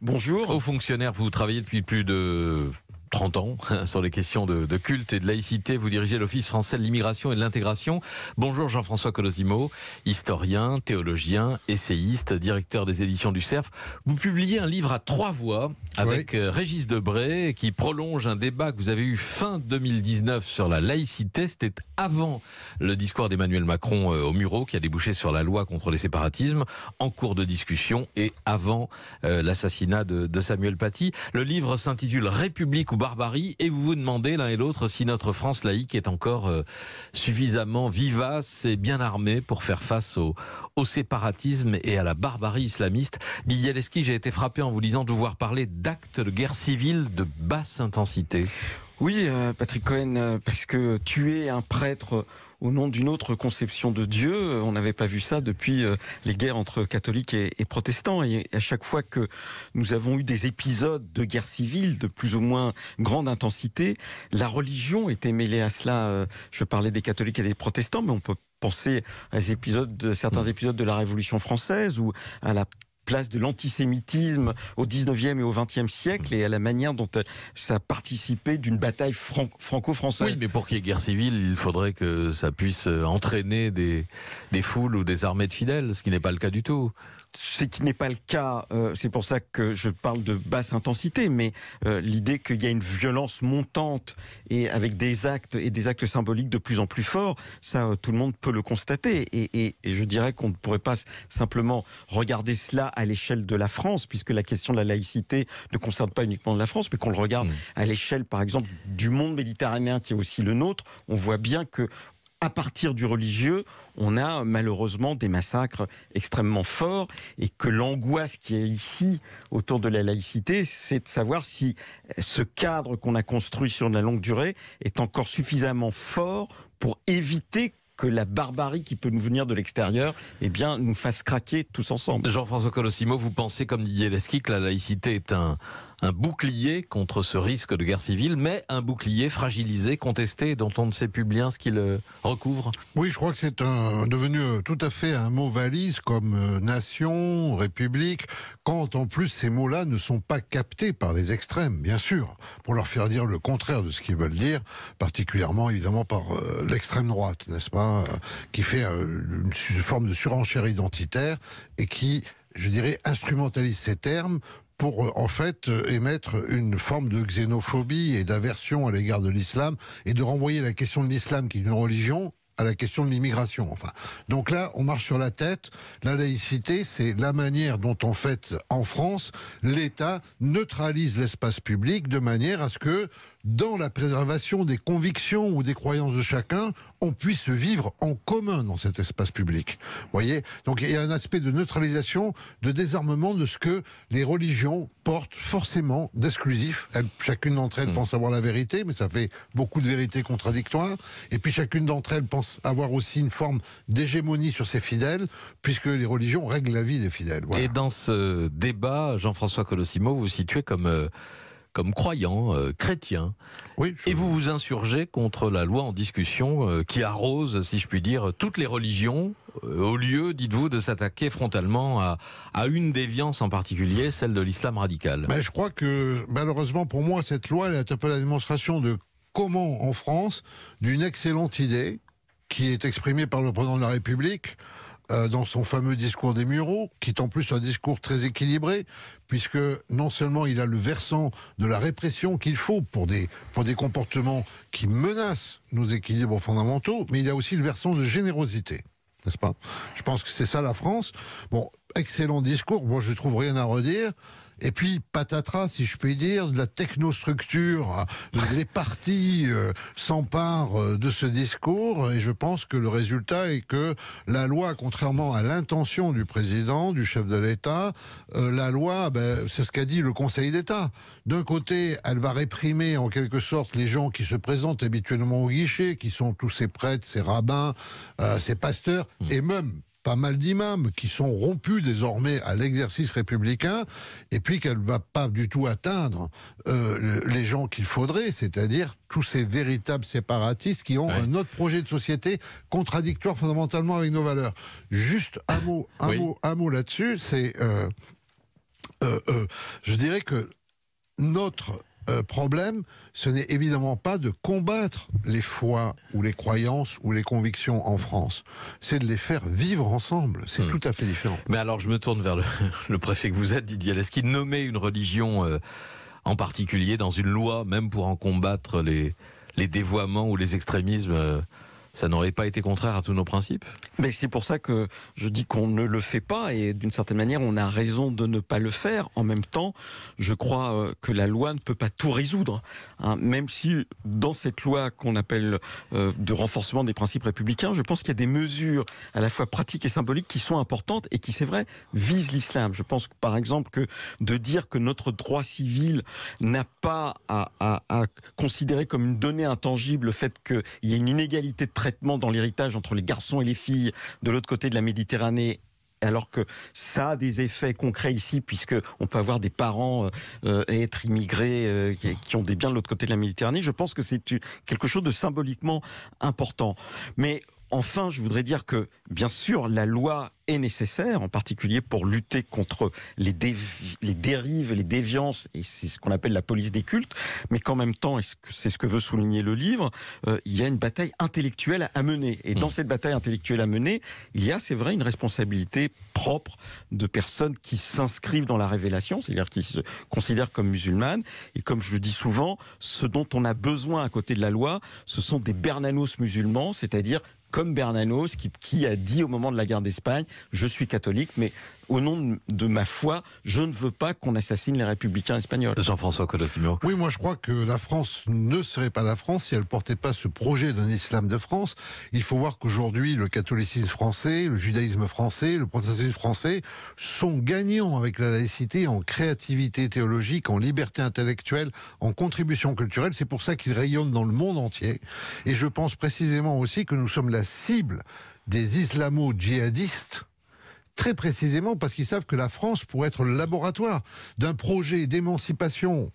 Bonjour. Aux fonctionnaire, vous travaillez depuis plus de 30 ans hein, sur les questions de, culte et de laïcité. Vous dirigez l'Office français de l'immigration et de l'intégration. Bonjour Jean-François Colosimo, historien, théologien, essayiste, directeur des éditions du CERF. Vous publiez un livre à trois voix avec euh, Régis Debray qui prolonge un débat que vous avez eu fin 2019 sur la laïcité. C'était avant le discours d'Emmanuel Macron euh, au Muro qui a débouché sur la loi contre les séparatismes en cours de discussion et avant euh, l'assassinat de, de Samuel Paty. Le livre s'intitule République ou barbarie, et vous vous demandez l'un et l'autre si notre France laïque est encore euh, suffisamment vivace et bien armée pour faire face au, séparatisme et à la barbarie islamiste. Guilleleski, j'ai été frappé en vous disant de vous voir parler d'actes de guerre civile de basse intensité. Oui, euh, Patrick Cohen, euh, parce que tuer un prêtre au nom d'une autre conception de Dieu. On n'avait pas vu ça depuis euh, les guerres entre catholiques et, protestants. Et à chaque fois que nous avons eu des épisodes de guerre civile de plus ou moins grande intensité, la religion était mêlée à cela. Euh, je parlais des catholiques et des protestants, mais on peut penser à certains mm. épisodes de la Révolution française ou à la place de l'antisémitisme au 19e et au 20e siècle et à la manière dont euh, ça a participé d'une bataille franco-française. Oui, mais pour qu'il y ait guerre civile, il faudrait que ça puisse euh, entraîner des, des foules ou des armées de fidèles, ce qui n'est pas le cas du tout ce qui n'est pas le cas, euh, c'est pour ça que je parle de basse intensité, mais l'idée qu'il y a une violence montante et avec des actes et des actes symboliques de plus en plus forts, ça tout le monde peut le constater. Et, et je dirais qu'on ne pourrait pas simplement regarder cela à l'échelle de la France, puisque la question de la laïcité ne concerne pas uniquement la France, mais qu'on le regarde mm. à l'échelle, par exemple, du monde méditerranéen qui est aussi le nôtre, on voit bien que à partir du religieux, on a malheureusement des massacres extrêmement forts et que l'angoisse qui est ici autour de la laïcité, c'est de savoir si euh, ce cadre qu'on a construit sur la longue durée est encore suffisamment fort pour éviter que la barbarie qui peut nous venir de l'extérieur eh bien, nous fasse craquer tous ensemble. Jean-François Colossimo, vous pensez comme Didier Lesky, que la laïcité est un, un bouclier contre ce risque de guerre civile, mais un bouclier fragilisé, contesté, dont on ne sait plus bien ce qu'il euh, recouvre Oui, je crois que c'est devenu euh, tout à fait un mot valise comme euh, nation, république, quand en plus ces mots-là ne sont pas captés par les extrêmes, bien sûr, pour leur faire dire le contraire de ce qu'ils veulent dire, particulièrement évidemment par l'extrême droite, n'est-ce pas, qui fait une forme de surenchère identitaire et qui je dirais, instrumentalise ces termes pour euh, en fait euh, émettre une forme de xénophobie et d'aversion à l'égard de l'islam et de renvoyer la question de l'islam qui est une religion à la question de l'immigration. Enfin, donc là, on marche sur la tête. La laïcité, c'est la manière dont en fait, en France, l'État neutralise l'espace public de manière à ce que dans la préservation des convictions ou des croyances de chacun, on puisse vivre en commun dans cet espace public. Vous voyez Donc il y a un aspect de neutralisation, de désarmement de ce que les religions portent forcément d'exclusif. Chacune d'entre elles mm. pense avoir la vérité, mais ça fait beaucoup de vérités contradictoires. Et puis chacune d'entre elles pense avoir aussi une forme d'hégémonie sur ses fidèles, puisque les religions règlent la vie des fidèles. Et dans ce débat, Jean-François Colosimo, vous, vous situez comme... Euh, comme croyant, chrétiens, euh, chrétien. Et vous vous insurgez contre la loi en discussion euh, qui arrose, si je puis dire, toutes les religions, euh, au lieu, dites-vous, de s'attaquer frontalement à, une déviance en particulier, celle de l'islam radical. mais ben, je crois que, malheureusement pour moi, cette loi elle est un peu la démonstration de comment, en France, d'une excellente idée qui est exprimée par le président de la République, euh, dans son fameux discours des Mureaux, qui est en plus un discours très équilibré, puisque non seulement il a le versant de la répression qu'il faut pour des, pour des comportements qui menacent nos équilibres fondamentaux, mais il a aussi le versant de générosité. N'est-ce pas Je pense que c'est ça la France. Bon, excellent discours. Moi, je trouve rien à redire. Et puis, patatras, si je puis dire, de la technostructure, hein. les partis s'empare euh, s'emparent euh, de ce discours et je pense que le résultat est que la loi, contrairement à l'intention du président, du chef de l'État, euh, la loi, ben, c'est ce qu'a dit le Conseil d'État. D'un côté, elle va réprimer en quelque sorte les gens qui se présentent habituellement au guichet, qui sont tous ces prêtres, ces rabbins, ces pasteurs, mm. et même pas mal d'imams qui sont rompus désormais à l'exercice républicain, et puis qu'elle ne va pas du tout atteindre euh, les gens qu'il faudrait, c'est-à-dire tous ces véritables séparatistes qui ont un autre projet de société contradictoire fondamentalement avec nos valeurs. Juste un mot, un mot, un mot là-dessus, c'est, euh, euh, je dirais que notre le euh, problème, ce n'est évidemment pas de combattre les foi ou les croyances ou les convictions en France. C'est de les faire vivre ensemble. C'est hmm. tout à fait différent. Mais alors, je me tourne vers le, préfet que vous êtes, Didier est-ce qu'il nommait une religion euh, en particulier dans une loi, même pour en combattre les, dévoiements ou les extrémismes. Euh, ça n'aurait pas été contraire à tous nos principes Mais c'est pour ça que je dis qu'on ne le fait pas et d'une certaine manière on a raison de ne pas le faire. En même temps, je crois euh, que la loi ne peut pas tout résoudre, hein. même si dans cette loi qu'on appelle euh, de renforcement des principes républicains, je pense qu'il y a des mesures à la fois pratiques et symboliques qui sont importantes et qui, c'est vrai, visent l'islam. Je pense par exemple que de dire que notre droit civil n'a pas à, à considérer comme une donnée intangible le fait qu'il y ait une inégalité de dans l'héritage entre les garçons et les filles de l'autre côté de la Méditerranée alors que ça a des effets concrets ici, puisque on peut avoir des parents euh, être immigrés euh, qui ont des biens de l'autre côté de la Méditerranée. Je pense que c'est quelque chose de symboliquement important. Mais Enfin, je voudrais dire que, bien sûr, la loi est nécessaire, en particulier pour lutter contre les, dérives, les déviances, et c'est ce qu'on appelle la police des cultes, mais qu'en même temps, et c'est ce que veut souligner le livre, euh, il y a une bataille intellectuelle à mener. Et dans mm. cette bataille intellectuelle à mener, il y a, c'est vrai, une responsabilité propre de personnes qui s'inscrivent dans la révélation, c'est-à-dire qui se considèrent comme musulmanes, et comme je le dis souvent, ce dont on a besoin à côté de la loi, ce sont des Bernanos musulmans, c'est-à-dire comme Bernanos, qui, a dit au moment de la guerre d'Espagne, je suis catholique, mais au nom de ma foi, je ne veux pas qu'on assassine les républicains espagnols. Jean-François Colosimo. Oui, moi je crois que la France ne serait pas la France si elle ne portait pas ce projet d'un islam de France. Il faut voir qu'aujourd'hui, le catholicisme français, le judaïsme français, le protestantisme français sont gagnants avec la laïcité en créativité théologique, en liberté intellectuelle, en contribution culturelle. C'est pour ça qu'ils rayonnent dans le monde entier. Et je pense précisément aussi que nous sommes la cible des islamo-djihadistes très précisément parce qu'ils savent que la France pourrait être le laboratoire d'un projet d'émancipation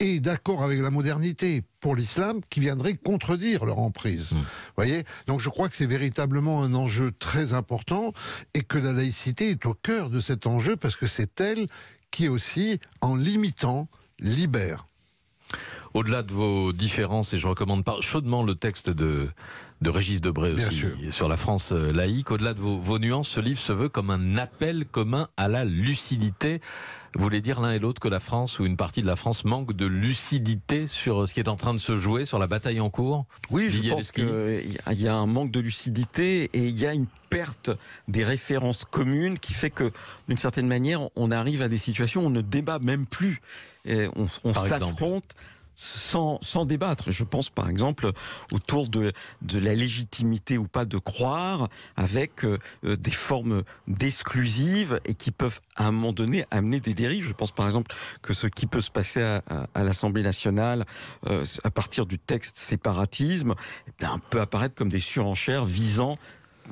et d'accord avec la modernité pour l'islam qui viendrait contredire leur emprise. Hmm. voyez Donc je crois que c'est véritablement un enjeu très important et que la laïcité est au cœur de cet enjeu parce que c'est elle qui aussi, en limitant, libère. Au-delà de vos différences, et je recommande chaudement le texte de de Régis Debray aussi, sur la France euh, laïque. Au-delà de vos, nuances, ce livre se veut comme un appel commun à la lucidité. Vous voulez dire l'un et l'autre que la France ou une partie de la France manque de lucidité sur euh, ce qui est en train de se jouer, sur la bataille en cours Oui, je pense qu'il y a un manque de lucidité et il y a une perte des références communes qui fait que, d'une certaine manière, on arrive à des situations où on ne débat même plus. Et on, on s'affronte sans, débattre. Je pense par exemple autour de, la légitimité ou pas de croire avec euh, euh, des formes d'exclusives et qui peuvent à un moment donné amener des dérives. Je pense par exemple que ce qui peut se passer à, l'Assemblée nationale euh, à partir du texte séparatisme eh peut apparaître comme des surenchères visant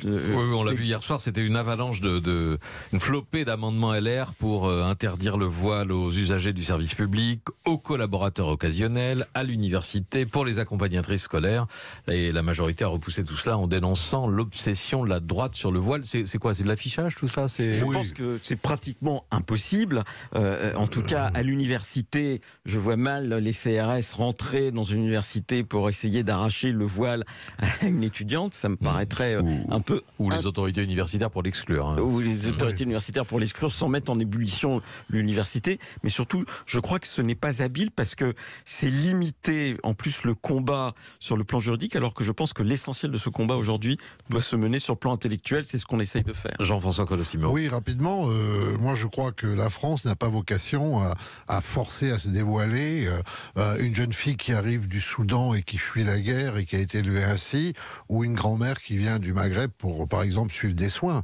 euh, oui, on l'a vu hier soir, c'était une avalanche de, de une flopée d'amendements LR pour euh, interdire le voile aux usagers du service public, aux collaborateurs occasionnels, à l'université, pour les accompagnatrices scolaires. Et la majorité a repoussé tout cela en dénonçant l'obsession de la droite sur le voile. C'est quoi C'est de l'affichage tout ça Je pense que c'est pratiquement impossible. Euh, en tout cas, à l'université, je vois mal les CRS rentrer dans une université pour essayer d'arracher le voile à une étudiante. Ça me mmh. paraîtrait un ou les autorités universitaires pour l'exclure. Hein. Ou les mm. autorités universitaires pour l'exclure sans mettre en ébullition l'université. Mais surtout, je crois que ce n'est pas habile parce que c'est limiter en plus le combat sur le plan juridique alors que je pense que l'essentiel de ce combat aujourd'hui doit se mener sur le plan intellectuel. C'est ce qu'on essaye de faire. Jean-François Colosimo. Oui, rapidement. Euh, moi, je crois que la France n'a pas vocation à, forcer à se dévoiler euh, euh, une jeune fille qui arrive du Soudan et qui fuit la guerre et qui a été élevée ainsi, ou une grand-mère qui vient du Maghreb pour, par exemple, suivre des soins.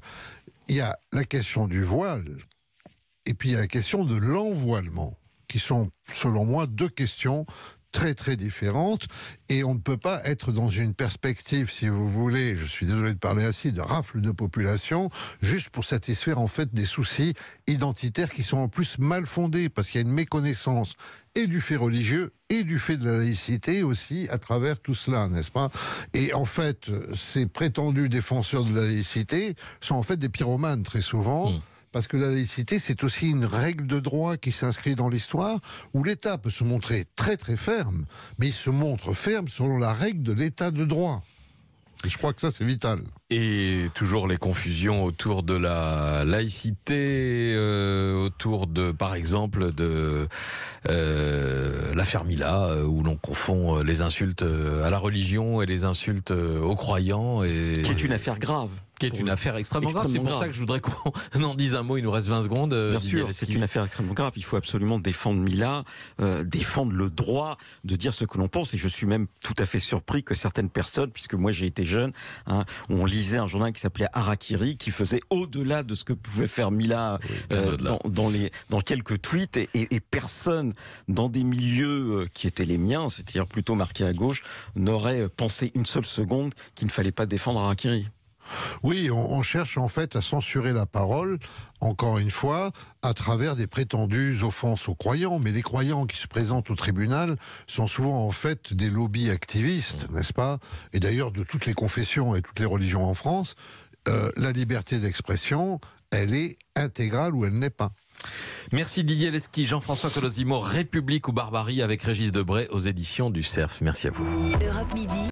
Il y a la question du voile et puis il y a la question de l'envoilement, qui sont, selon moi, deux questions très très différentes et on ne peut pas être dans une perspective, si vous voulez, je suis désolé de parler ainsi, de rafle de population, juste pour satisfaire en fait des soucis identitaires qui sont en plus mal fondés, parce qu'il y a une méconnaissance et du fait religieux et du fait de la laïcité aussi à travers tout cela, n'est-ce pas Et en fait, ces prétendus défenseurs de la laïcité sont en fait des pyromanes très souvent. Mmh parce que la laïcité, c'est aussi une règle de droit qui s'inscrit dans l'histoire, où l'État peut se montrer très très ferme, mais il se montre ferme selon la règle de l'État de droit. Et je crois que ça, c'est vital. Et toujours les confusions autour de la laïcité, euh, autour de, par exemple, de euh, l'affaire Mila, euh, où l'on confond les insultes à la religion et les insultes aux croyants. Et... Qui est une affaire grave. Qui est une affaire extrêmement, grave. C'est pour ça que je voudrais qu'on en dise un mot. Il nous reste 20 secondes. Euh, bien sûr, c'est une affaire extrêmement grave. Il faut absolument défendre Mila, euh, défendre le droit de dire ce que l'on pense. Et je suis même tout à fait surpris que certaines personnes, puisque moi j'ai été jeune, hein, on lisait un journal qui s'appelait Harakiri, qui faisait au-delà de ce que pouvait faire Mila euh, dans, les, dans quelques tweets. Et, personne dans des milieux qui étaient les miens, c'est-à-dire plutôt marqués à gauche, n'aurait pensé une seule seconde qu'il ne fallait pas défendre Harakiri. Oui, on, cherche en fait à censurer la parole, encore une fois, à travers des prétendues offenses aux croyants. Mais les croyants qui se présentent au tribunal sont souvent en fait des lobbies activistes, mm. n'est-ce pas Et d'ailleurs de toutes les confessions et toutes les religions en France, euh, la liberté d'expression, elle est intégrale ou elle n'est pas. Merci Didier Leski, Jean-François Colosimo, République ou Barbarie avec Régis Debray aux éditions du CERF. Merci à vous.